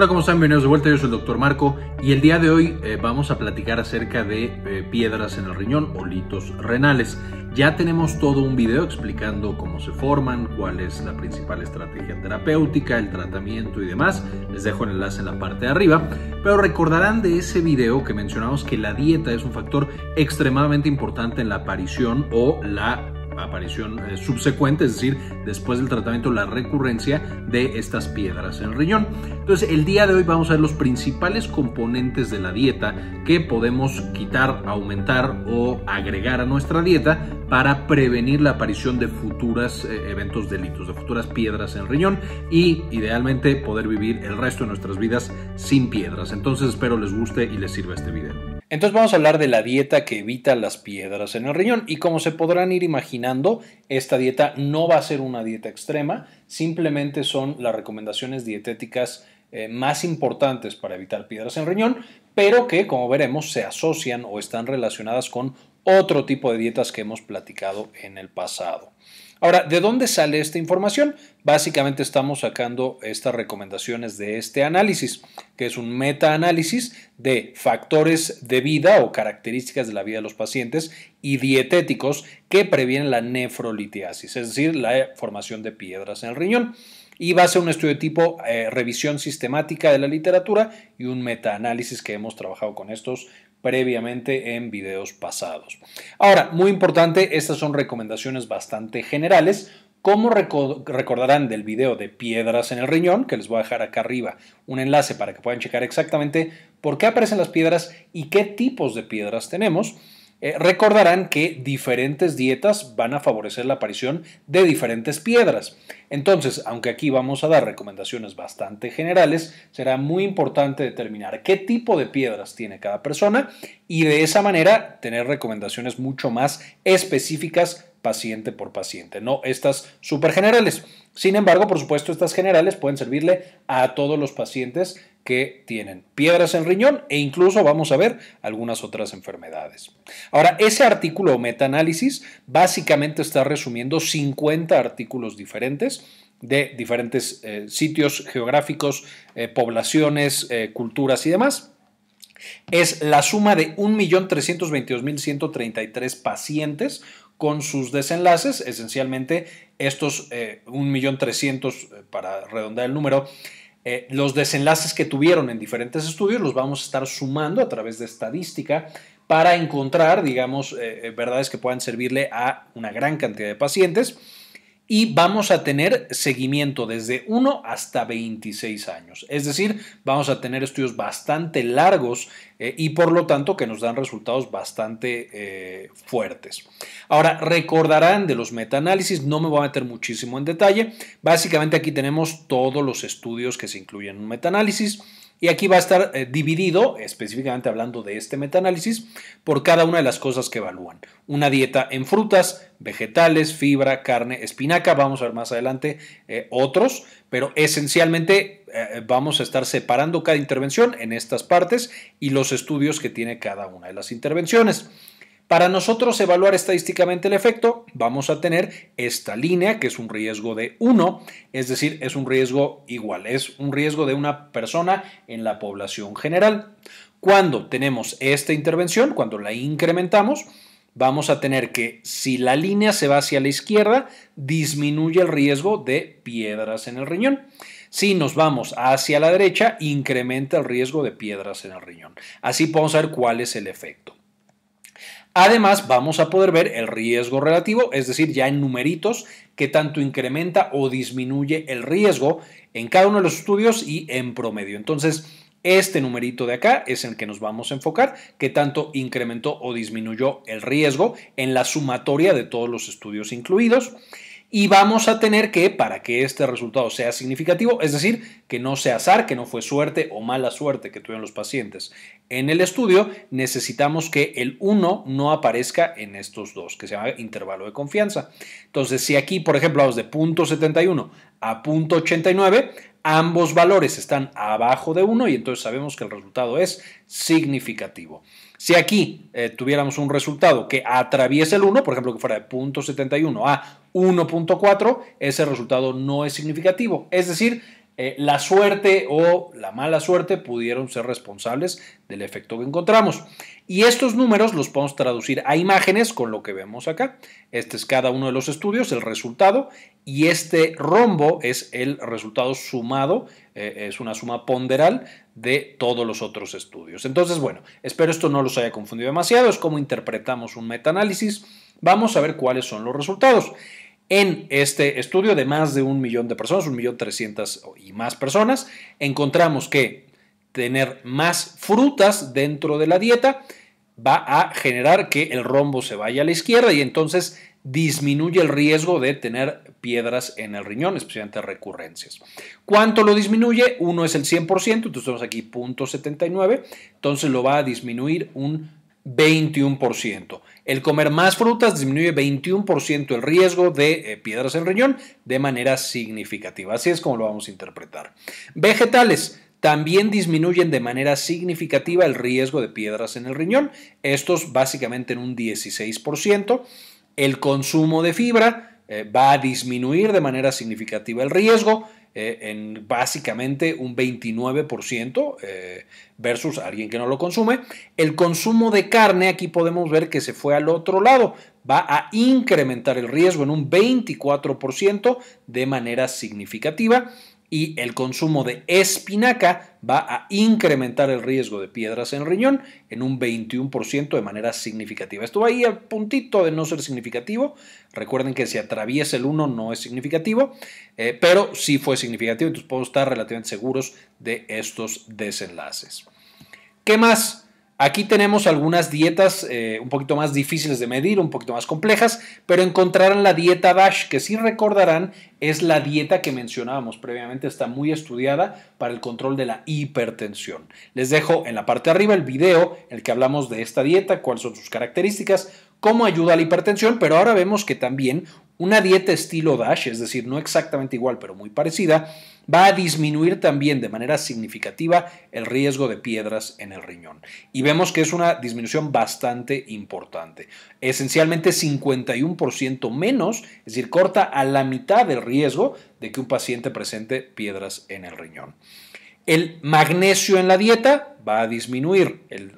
Hola, ¿cómo están? Bienvenidos de vuelta, yo soy el doctor Marco y el día de hoy eh, vamos a platicar acerca de eh, piedras en el riñón o litos renales. Ya tenemos todo un video explicando cómo se forman, cuál es la principal estrategia terapéutica, el tratamiento y demás. Les dejo el enlace en la parte de arriba, pero recordarán de ese video que mencionamos que la dieta es un factor extremadamente importante en la aparición o la aparición eh, subsecuente, es decir, después del tratamiento, la recurrencia de estas piedras en el riñón. Entonces, el día de hoy vamos a ver los principales componentes de la dieta que podemos quitar, aumentar o agregar a nuestra dieta para prevenir la aparición de futuras eh, eventos delitos, de futuras piedras en el riñón y idealmente poder vivir el resto de nuestras vidas sin piedras. Entonces, espero les guste y les sirva este video. Entonces vamos a hablar de la dieta que evita las piedras en el riñón y como se podrán ir imaginando, esta dieta no va a ser una dieta extrema, simplemente son las recomendaciones dietéticas eh, más importantes para evitar piedras en riñón, pero que como veremos se asocian o están relacionadas con otro tipo de dietas que hemos platicado en el pasado. Ahora, ¿de dónde sale esta información? Básicamente estamos sacando estas recomendaciones de este análisis, que es un metaanálisis de factores de vida o características de la vida de los pacientes y dietéticos que previenen la nefrolitiasis, es decir, la formación de piedras en el riñón y va a ser un estudio tipo eh, revisión sistemática de la literatura y un metaanálisis que hemos trabajado con estos previamente en videos pasados. Ahora, muy importante, estas son recomendaciones bastante generales. Como recordarán del video de piedras en el riñón, que les voy a dejar acá arriba un enlace para que puedan checar exactamente por qué aparecen las piedras y qué tipos de piedras tenemos, eh, recordarán que diferentes dietas van a favorecer la aparición de diferentes piedras. Entonces, aunque aquí vamos a dar recomendaciones bastante generales, será muy importante determinar qué tipo de piedras tiene cada persona y de esa manera tener recomendaciones mucho más específicas paciente por paciente, no estas súper generales. Sin embargo, por supuesto, estas generales pueden servirle a todos los pacientes que tienen piedras en riñón e incluso vamos a ver algunas otras enfermedades. Ahora, ese artículo o metaanálisis básicamente está resumiendo 50 artículos diferentes de diferentes eh, sitios geográficos, eh, poblaciones, eh, culturas y demás. Es la suma de 1.322.133 pacientes con sus desenlaces, esencialmente estos 1.300.000, eh, eh, para redondear el número, eh, los desenlaces que tuvieron en diferentes estudios los vamos a estar sumando a través de estadística para encontrar, digamos, verdades que puedan servirle a una gran cantidad de pacientes y vamos a tener seguimiento desde 1 hasta 26 años. Es decir, vamos a tener estudios bastante largos eh, y por lo tanto que nos dan resultados bastante eh, fuertes. Ahora, recordarán de los metaanálisis, no me voy a meter muchísimo en detalle. Básicamente aquí tenemos todos los estudios que se incluyen en un metaanálisis y aquí va a estar eh, dividido, específicamente hablando de este metaanálisis, por cada una de las cosas que evalúan. Una dieta en frutas, vegetales, fibra, carne, espinaca, vamos a ver más adelante eh, otros, pero esencialmente eh, vamos a estar separando cada intervención en estas partes y los estudios que tiene cada una de las intervenciones. Para nosotros evaluar estadísticamente el efecto, vamos a tener esta línea que es un riesgo de 1, es decir, es un riesgo igual, es un riesgo de una persona en la población general. Cuando tenemos esta intervención, cuando la incrementamos, vamos a tener que si la línea se va hacia la izquierda, disminuye el riesgo de piedras en el riñón. Si nos vamos hacia la derecha, incrementa el riesgo de piedras en el riñón. Así podemos ver cuál es el efecto. Además, vamos a poder ver el riesgo relativo, es decir, ya en numeritos, qué tanto incrementa o disminuye el riesgo en cada uno de los estudios y en promedio. Entonces, este numerito de acá es el que nos vamos a enfocar, qué tanto incrementó o disminuyó el riesgo en la sumatoria de todos los estudios incluidos y vamos a tener que, para que este resultado sea significativo, es decir, que no sea azar, que no fue suerte o mala suerte que tuvieron los pacientes en el estudio, necesitamos que el 1 no aparezca en estos dos, que se llama intervalo de confianza. Entonces, si aquí, por ejemplo, vamos de 0.71 a 0.89, ambos valores están abajo de 1 y entonces sabemos que el resultado es significativo. Si aquí eh, tuviéramos un resultado que atraviese el 1, por ejemplo, que fuera de 0.71 a 1.4, ese resultado no es significativo. Es decir, eh, la suerte o la mala suerte pudieron ser responsables del efecto que encontramos. Y estos números los podemos traducir a imágenes con lo que vemos acá. Este es cada uno de los estudios, el resultado, y este rombo es el resultado sumado, eh, es una suma ponderal de todos los otros estudios. Entonces, bueno, espero esto no los haya confundido demasiado, es como interpretamos un metaanálisis. Vamos a ver cuáles son los resultados. En este estudio de más de un millón de personas, un millón trescientas y más personas, encontramos que tener más frutas dentro de la dieta va a generar que el rombo se vaya a la izquierda y entonces disminuye el riesgo de tener piedras en el riñón, especialmente recurrencias. ¿Cuánto lo disminuye? Uno es el 100%, entonces tenemos aquí 0.79, entonces lo va a disminuir un 21%. El comer más frutas disminuye 21% el riesgo de eh, piedras en el riñón de manera significativa. Así es como lo vamos a interpretar. Vegetales también disminuyen de manera significativa el riesgo de piedras en el riñón, estos básicamente en un 16%. El consumo de fibra eh, va a disminuir de manera significativa el riesgo, eh, en básicamente un 29% eh, versus alguien que no lo consume. El consumo de carne, aquí podemos ver que se fue al otro lado, va a incrementar el riesgo en un 24% de manera significativa y el consumo de espinaca va a incrementar el riesgo de piedras en riñón en un 21% de manera significativa. Esto va ahí al puntito de no ser significativo. Recuerden que si atraviesa el 1 no es significativo, eh, pero sí fue significativo, entonces podemos estar relativamente seguros de estos desenlaces. ¿Qué más? Aquí tenemos algunas dietas eh, un poquito más difíciles de medir, un poquito más complejas, pero encontrarán la dieta DASH, que si recordarán es la dieta que mencionábamos previamente, está muy estudiada para el control de la hipertensión. Les dejo en la parte de arriba el video en el que hablamos de esta dieta, cuáles son sus características, cómo ayuda a la hipertensión, pero ahora vemos que también una dieta estilo DASH, es decir, no exactamente igual, pero muy parecida, va a disminuir también de manera significativa el riesgo de piedras en el riñón. Y vemos que es una disminución bastante importante. Esencialmente 51% menos, es decir, corta a la mitad del riesgo de que un paciente presente piedras en el riñón. El magnesio en la dieta va a disminuir el,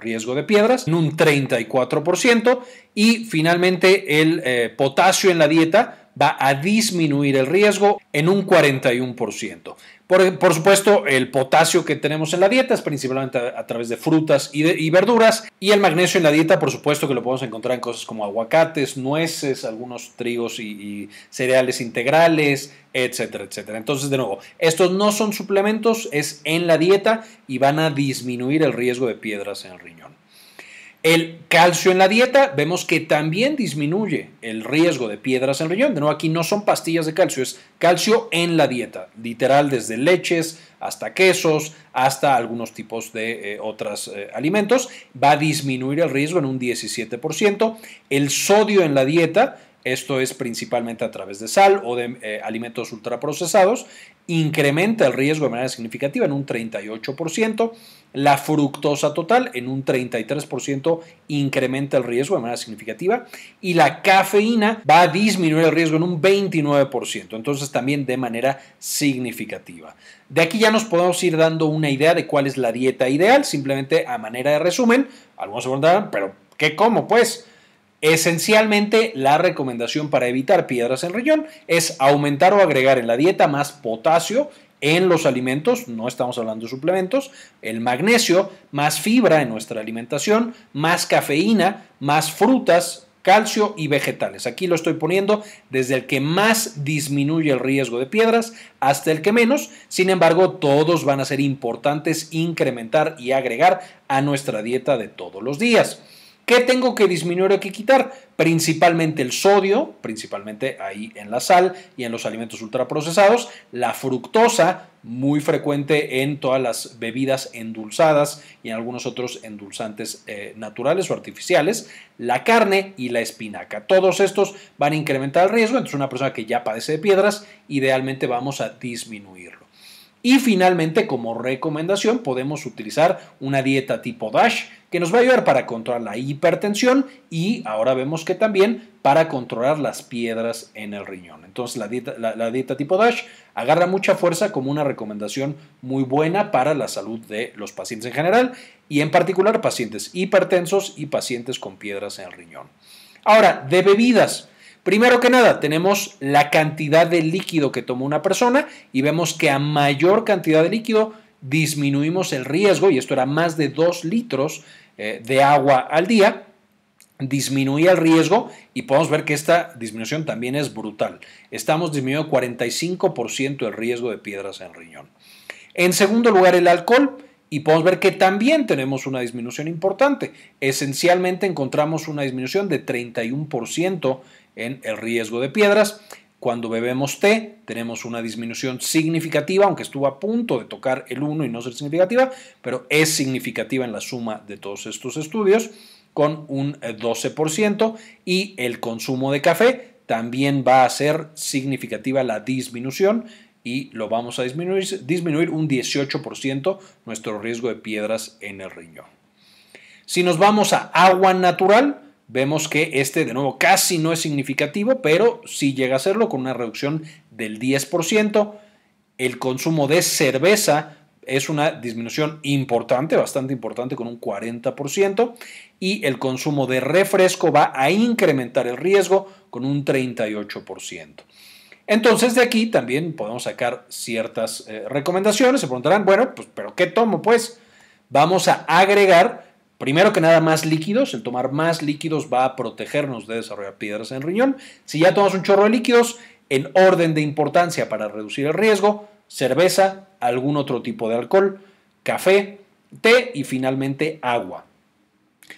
riesgo de piedras en un 34% y finalmente el eh, potasio en la dieta va a disminuir el riesgo en un 41%. Por, por, supuesto, el potasio que tenemos en la dieta es principalmente a, través de frutas y, verduras. Y el magnesio en la dieta, por supuesto, que lo podemos encontrar en cosas como aguacates, nueces, algunos trigos y, y cereales integrales, etcétera, etcétera. Entonces, de nuevo, estos no son suplementos, es en la dieta y van a disminuir el riesgo de piedras en el riñón. El calcio en la dieta, vemos que también disminuye el riesgo de piedras en riñón. De nuevo, aquí no son pastillas de calcio, es calcio en la dieta, literal desde leches hasta quesos, hasta algunos tipos de eh, otros eh, alimentos. Va a disminuir el riesgo en un 17%. El sodio en la dieta, esto es principalmente a través de sal o de eh, alimentos ultraprocesados, incrementa el riesgo de manera significativa en un 38%, la fructosa total en un 33% incrementa el riesgo de manera significativa y la cafeína va a disminuir el riesgo en un 29%, entonces también de manera significativa. De aquí ya nos podemos ir dando una idea de cuál es la dieta ideal, simplemente a manera de resumen, algunos se preguntarán, pero ¿qué como pues? Esencialmente, la recomendación para evitar piedras en riñón es aumentar o agregar en la dieta más potasio en los alimentos, no estamos hablando de suplementos, el magnesio, más fibra en nuestra alimentación, más cafeína, más frutas, calcio y vegetales. Aquí lo estoy poniendo desde el que más disminuye el riesgo de piedras hasta el que menos. Sin embargo, todos van a ser importantes incrementar y agregar a nuestra dieta de todos los días. ¿Qué tengo que disminuir o que quitar? Principalmente el sodio, principalmente ahí en la sal y en los alimentos ultraprocesados, la fructosa, muy frecuente en todas las bebidas endulzadas y en algunos otros endulzantes eh, naturales o artificiales, la carne y la espinaca. Todos estos van a incrementar el riesgo, entonces una persona que ya padece de piedras, idealmente vamos a disminuirlo. Y finalmente, como recomendación, podemos utilizar una dieta tipo DASH que nos va a ayudar para controlar la hipertensión y ahora vemos que también para controlar las piedras en el riñón. Entonces, la dieta, dieta tipo DASH agarra mucha fuerza como una recomendación muy buena para la salud de los pacientes en general y en particular pacientes hipertensos y pacientes con piedras en el riñón. Ahora, de bebidas. Primero que nada, tenemos la cantidad de líquido que tomó una persona y vemos que a mayor cantidad de líquido disminuimos el riesgo, y esto era más de 2 litros eh, de agua al día, disminuía el riesgo y podemos ver que esta disminución también es brutal. Estamos disminuyendo 45% el riesgo de piedras en riñón. En segundo lugar, el alcohol. Y podemos ver que también tenemos una disminución importante. Esencialmente encontramos una disminución de 31% en el riesgo de piedras. Cuando bebemos té, tenemos una disminución significativa, aunque estuvo a punto de tocar el 1 y no ser significativa, pero es significativa en la suma de todos estos estudios, con un 12%. Eh, y el consumo de café también va a ser significativa la disminución y lo vamos a disminuir, disminuir un 18% nuestro riesgo de piedras en el riñón. Si nos vamos a agua natural, vemos que este de nuevo casi no es significativo, pero sí llega a serlo con una reducción del 10%. El consumo de cerveza es una disminución importante, bastante importante, con un 40%, y el consumo de refresco va a incrementar el riesgo con un 38%. Entonces de aquí también podemos sacar ciertas eh, recomendaciones. Se preguntarán, bueno, pues, pero ¿qué tomo? Pues vamos a agregar Primero que nada, más líquidos. El tomar más líquidos va a protegernos de desarrollar piedras en riñón. Si ya tomas un chorro de líquidos, en orden de importancia para reducir el riesgo, cerveza, algún otro tipo de alcohol, café, té y finalmente agua.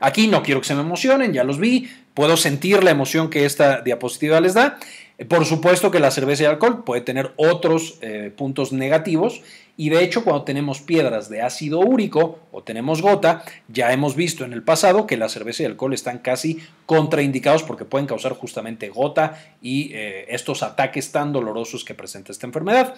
Aquí no quiero que se me emocionen, ya los vi, puedo sentir la emoción que esta diapositiva les da. Por supuesto que la cerveza y el alcohol puede tener otros eh, puntos negativos y de hecho cuando tenemos piedras de ácido úrico o tenemos gota, ya hemos visto en el pasado que la cerveza y el alcohol están casi contraindicados porque pueden causar justamente gota y eh, estos ataques tan dolorosos que presenta esta enfermedad.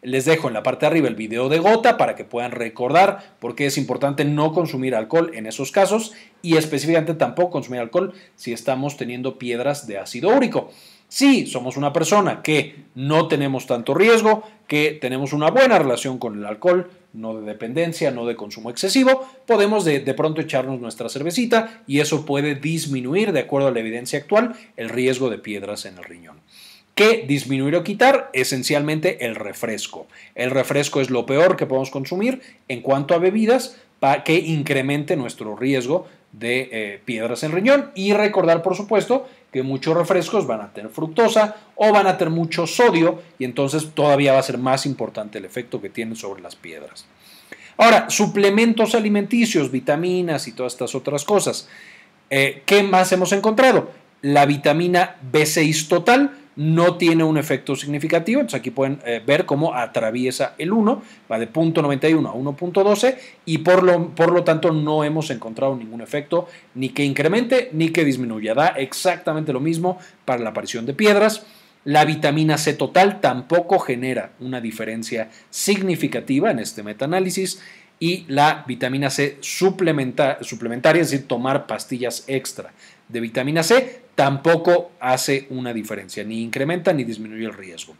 Les dejo en la parte de arriba el video de gota para que puedan recordar por qué es importante no consumir alcohol en esos casos y específicamente tampoco consumir alcohol si estamos teniendo piedras de ácido úrico. Si somos una persona que no tenemos tanto riesgo, que tenemos una buena relación con el alcohol, no de dependencia, no de consumo excesivo, podemos de, de, pronto echarnos nuestra cervecita y eso puede disminuir, de acuerdo a la evidencia actual, el riesgo de piedras en el riñón. ¿Qué disminuir o quitar? Esencialmente el refresco. El refresco es lo peor que podemos consumir en cuanto a bebidas que incremente nuestro riesgo de eh, piedras en riñón. Y recordar, por supuesto, que muchos refrescos van a tener fructosa o van a tener mucho sodio y entonces todavía va a ser más importante el efecto que tiene sobre las piedras. Ahora, suplementos alimenticios, vitaminas y todas estas otras cosas. Eh, ¿Qué más hemos encontrado? La vitamina B6 total, no tiene un efecto significativo. Entonces aquí pueden eh, ver cómo atraviesa el 1, va de 0.91 a 1.12 y por lo, por lo tanto no hemos encontrado ningún efecto ni que incremente ni que disminuya. Da exactamente lo mismo para la aparición de piedras. La vitamina C total tampoco genera una diferencia significativa en este metaanálisis y la vitamina C suplementaria, es decir, tomar pastillas extra de vitamina C tampoco hace una diferencia, ni incrementa ni disminuye el riesgo.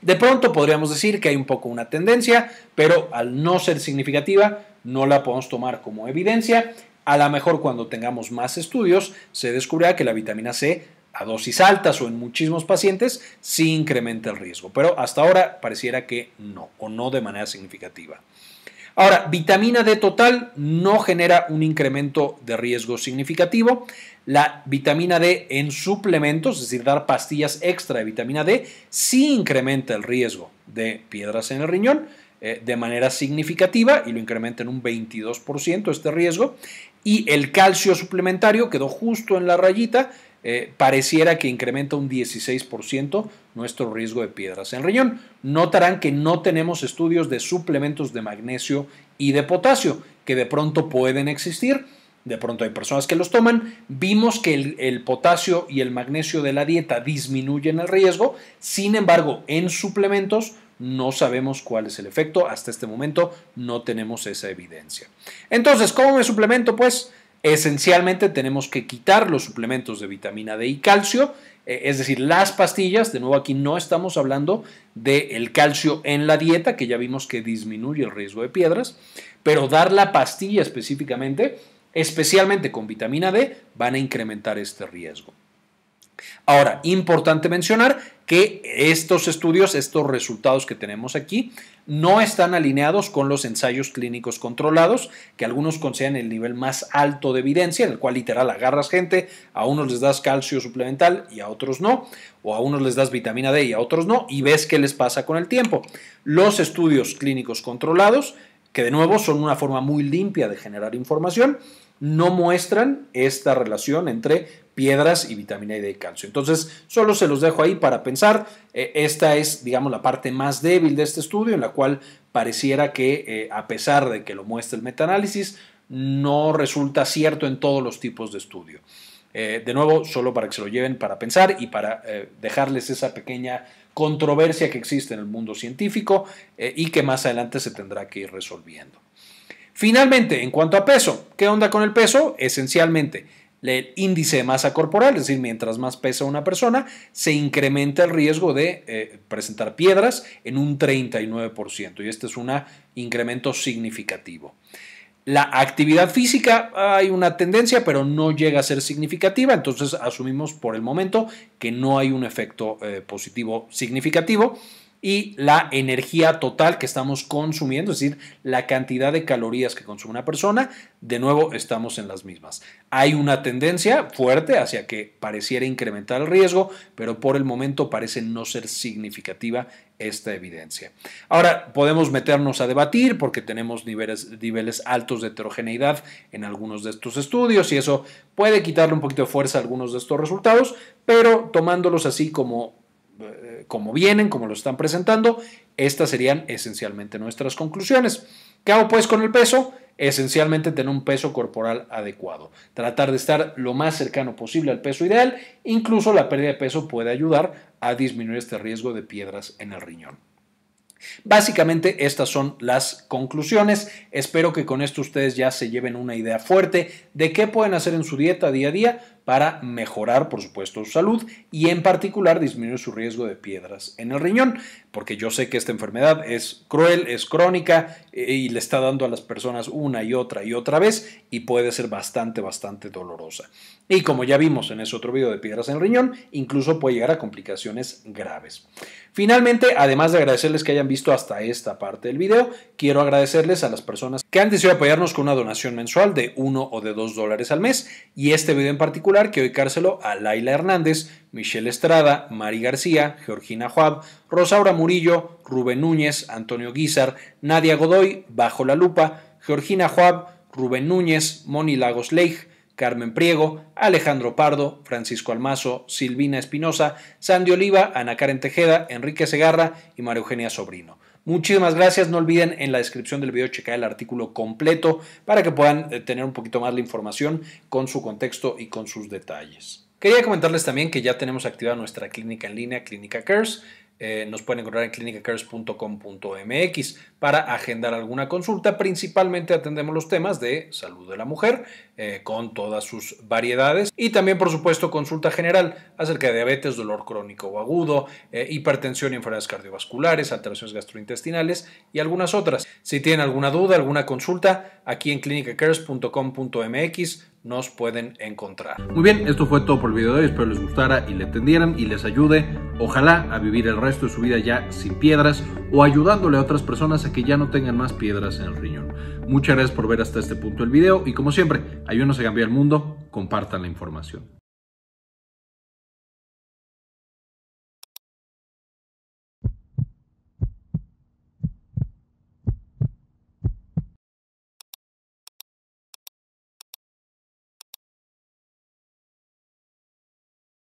De pronto podríamos decir que hay un poco una tendencia, pero al no ser significativa, no la podemos tomar como evidencia. A lo mejor cuando tengamos más estudios se descubrirá que la vitamina C a dosis altas o en muchísimos pacientes sí incrementa el riesgo, pero hasta ahora pareciera que no o no de manera significativa. Ahora, vitamina D total no genera un incremento de riesgo significativo. La vitamina D en suplementos, es decir, dar pastillas extra de vitamina D, sí incrementa el riesgo de piedras en el riñón eh, de manera significativa y lo incrementa en un 22% este riesgo. Y el calcio suplementario quedó justo en la rayita, eh, pareciera que incrementa un 16% nuestro riesgo de piedras en riñón. Notarán que no tenemos estudios de suplementos de magnesio y de potasio, que de pronto pueden existir. De pronto hay personas que los toman. Vimos que el, el, potasio y el magnesio de la dieta disminuyen el riesgo. Sin embargo, en suplementos no sabemos cuál es el efecto. Hasta este momento no tenemos esa evidencia. Entonces, ¿cómo me suplemento? Pues Esencialmente tenemos que quitar los suplementos de vitamina D y calcio, eh, es decir, las pastillas. De nuevo, aquí no estamos hablando del calcio en la dieta, que ya vimos que disminuye el riesgo de piedras, pero dar la pastilla específicamente, especialmente con vitamina D, van a incrementar este riesgo. Ahora, importante mencionar que estos estudios, estos resultados que tenemos aquí, no están alineados con los ensayos clínicos controlados, que algunos consideran el nivel más alto de evidencia, en el cual literal agarras gente, a unos les das calcio suplemental y a otros no, o a unos les das vitamina D y a otros no, y ves qué les pasa con el tiempo. Los estudios clínicos controlados, que de nuevo son una forma muy limpia de generar información, no muestran esta relación entre piedras y vitamina D y calcio. Entonces, solo se los dejo ahí para pensar. Eh, esta es, digamos, la parte más débil de este estudio, en la cual pareciera que, eh, a pesar de que lo muestra el metaanálisis, no resulta cierto en todos los tipos de estudio. Eh, de nuevo, solo para que se lo lleven para pensar y para dejarles esa pequeña controversia que existe en el mundo científico y que más adelante se tendrá que ir resolviendo. Finalmente, en cuanto a peso, ¿qué onda con el peso? Esencialmente, el índice de masa corporal, es decir, mientras más pesa una persona, se incrementa el riesgo de eh, presentar piedras en un 39%, y este es un incremento significativo. La actividad física hay una tendencia, pero no llega a ser significativa, entonces asumimos por el momento que no hay un efecto eh, positivo significativo y la energía total que estamos consumiendo, es decir, la cantidad de calorías que consume una persona, de nuevo estamos en las mismas. Hay una tendencia fuerte hacia que pareciera incrementar el riesgo, pero por el momento parece no ser significativa esta evidencia. Ahora, podemos meternos a debatir porque tenemos niveles, altos de heterogeneidad en algunos de estos estudios y eso puede quitarle un poquito de fuerza a algunos de estos resultados, pero tomándolos así como eh, como vienen, como lo están presentando, estas serían esencialmente nuestras conclusiones. ¿Qué hago pues con el peso? Esencialmente tener un peso corporal adecuado, tratar de estar lo más cercano posible al peso ideal, incluso la pérdida de peso puede ayudar a disminuir este riesgo de piedras en el riñón. Básicamente estas son las conclusiones. Espero que con esto ustedes ya se lleven una idea fuerte de qué pueden hacer en su dieta día a día para mejorar, por supuesto, su salud y en particular disminuir su riesgo de piedras en el riñón, porque yo sé que esta enfermedad es cruel, es crónica eh, y le está dando a las personas una y otra y otra vez y puede ser bastante, bastante dolorosa. Y como ya vimos en ese otro video de piedras en el riñón, incluso puede llegar a complicaciones graves. Finalmente, además de agradecerles que hayan visto hasta esta parte del video, quiero agradecerles a las personas que han decidido apoyarnos con una donación mensual de 1 o de 2 dólares al mes y este video en particular que hoy cárcelo a Laila Hernández, Michelle Estrada, Mari García, Georgina Juab, Rosaura Murillo, Rubén Núñez, Antonio Guizar, Nadia Godoy, Bajo la Lupa, Georgina Juab, Rubén Núñez, Moni Lagos Leij, Carmen Priego, Alejandro Pardo, Francisco Almazo, Silvina Espinosa, Sandy Oliva, Ana Karen Tejeda, Enrique Segarra y María Eugenia Sobrino. Muchísimas gracias. No olviden en la descripción del video checar el artículo completo para que puedan eh, tener un poquito más la información con su contexto y con sus detalles. Quería comentarles también que ya tenemos activada nuestra clínica en línea, Clínica Cares eh, nos pueden encontrar en clinicacares.com.mx para agendar alguna consulta. Principalmente atendemos los temas de salud de la mujer eh, con todas sus variedades y también, por supuesto, consulta general acerca de diabetes, dolor crónico o agudo, eh, hipertensión y enfermedades cardiovasculares, alteraciones gastrointestinales y algunas otras. Si tienen alguna duda, alguna consulta, aquí en clinicacares.com.mx nos pueden encontrar. Muy bien, esto fue todo por el video de hoy. Espero les gustara y le atendieran y les ayude Ojalá a vivir el resto de su vida ya sin piedras o ayudándole a otras personas a que ya no tengan más piedras en el riñón. Muchas gracias por ver hasta este punto el video y como siempre, ayúdenos a cambiar el mundo, compartan la información.